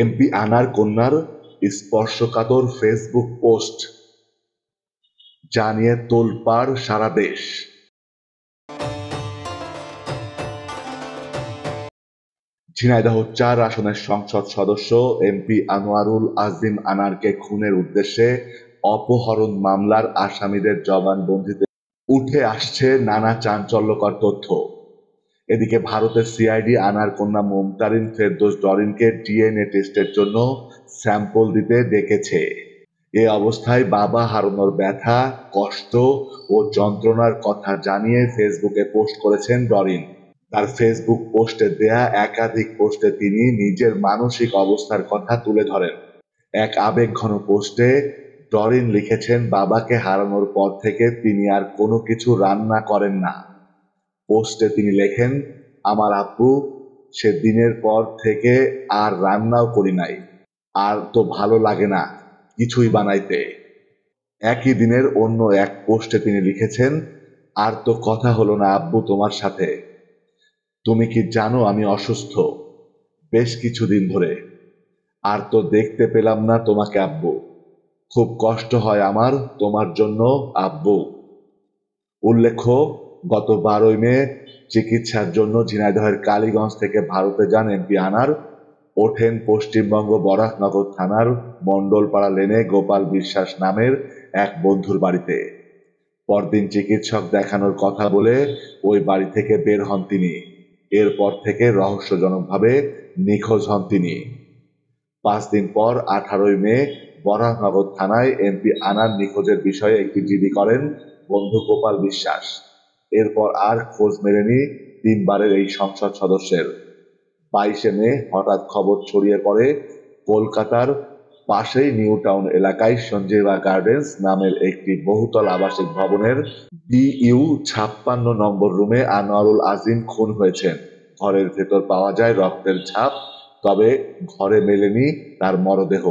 MP আনার কন্যার স্পর্শকাতর ফেসবুক পোস্ট জানিয়ে নিয়ে তোলপাড় সারা দেশ ঝিনাইদহ চার আসনের সংসদ সদস্য এমপি আনোয়ারুল আজিম আনারকে খুনের উদ্দেশ্যে অপহরণ মামলার আসামিদের জবানবন্দিতে উঠে আসছে নানা চাঞ্চল্যকর তথ্য এদিকে ভারতের সিআইডি আনার কন্যা মমতারিন ফেরদোস ডরিনকে ডিএনএ টেস্টের জন্য স্যাম্পল দিতে দেখেছে এ অবস্থায় বাবা হারানোর ব্যথা কষ্ট ও যন্ত্রণার কথা জানিয়ে ফেসবুকে পোস্ট করেছেন ডরিন তার ফেসবুক পোস্টে দেয়া একাধিক পোস্টে তিনি নিজের মানসিক অবস্থার কথা তুলে ধরেন এক আবেগঘন পোস্টে ডরিন লিখেছেন বাবাকে হারানোর পর থেকে তিনি আর কোনো কিছু রান্না করেন না পোস্টে তিনি লেখেন আমার আব্বু সে দিনের পর থেকে আর রান্নাও করি নাই আর তো ভালো লাগে না কিছুই বানাইতে একই দিনের অন্য এক পোস্টে তিনি লিখেছেন আর তো কথা হলো না আব্বু তোমার সাথে তুমি কি জানো আমি অসুস্থ বেশ কিছুদিন ধরে আর তো দেখতে পেলাম না তোমাকে আব্বু খুব কষ্ট হয় আমার তোমার জন্য আব্বু উল্লেখ্য গত বারোই মে চিকিৎসার জন্য ঝিনাইদহের কালীগঞ্জ থেকে ভারতে যান এমপি আনার ওঠেন পশ্চিমবঙ্গ বরাকনগর থানার মণ্ডলপাড়া লেনে গোপাল বিশ্বাস নামের এক বন্ধুর বাড়িতে পরদিন চিকিৎসক দেখানোর কথা বলে ওই বাড়ি থেকে বের হন তিনি এরপর থেকে রহস্যজনকভাবে নিখোঁজ হন তিনি পাঁচ দিন পর আঠারোই মে বরাহনগর থানায় এমপি আনার নিখোঁজের বিষয়ে একটি জিডি করেন বন্ধু গোপাল বিশ্বাস এরপর আর খোঁজ মেলেনি তিনবারের এই সংসদ সদস্যের বাইশে মে হঠাৎ খবর ছড়িয়ে পড়ে কলকাতার পাশেই নিউ টাউন এলাকায় সঞ্জীবা গার্ডেন্স নামের একটি বহুতল আবাসিক ভবনের বিইউ ছাপ্পান্ন নম্বর রুমে আনোয়ারুল আজিম খুন হয়েছেন ঘরের ভেতর পাওয়া যায় রক্তের ছাপ তবে ঘরে মেলেনি তার মরদেহ